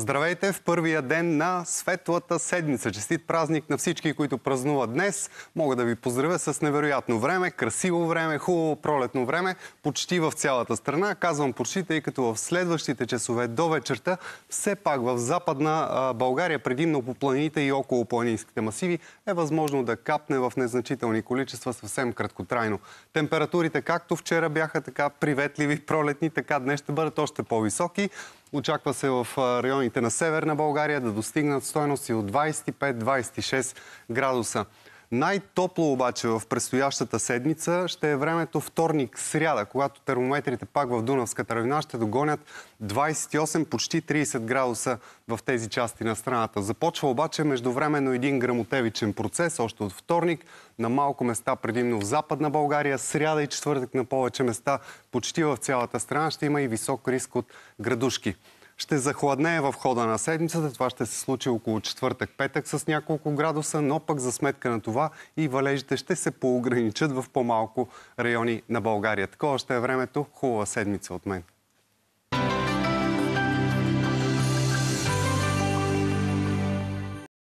Здравейте в първия ден на Светлата седмица. Честит празник на всички, които празнуват днес. Мога да ви поздравя с невероятно време, красиво време, хубаво пролетно време, почти в цялата страна. Казвам почти, тъй като в следващите часове до вечерта, все пак в западна България, предимно по планините и около планинските масиви, е възможно да капне в незначителни количества съвсем краткотрайно. Температурите, както вчера бяха така приветливи пролетни, така днес ще бъдат още по-високи. Очаква се в районите на Северна България да достигнат стойности от 25-26 градуса. Най-топло обаче в предстоящата седмица ще е времето вторник-сряда, когато термометрите пак в Дунавската равнина ще догонят 28, почти 30 градуса в тези части на страната. Започва обаче междувременно един грамотевичен процес, още от вторник, на малко места, предимно в Западна България, сряда и четвъртък на повече места, почти в цялата страна ще има и висок риск от градушки ще захладнее в хода на седмицата. Това ще се случи около четвъртък-петък с няколко градуса, но пък за сметка на това и валежите ще се поограничат в по-малко райони на България. Такова ще е времето. Хубава седмица от мен.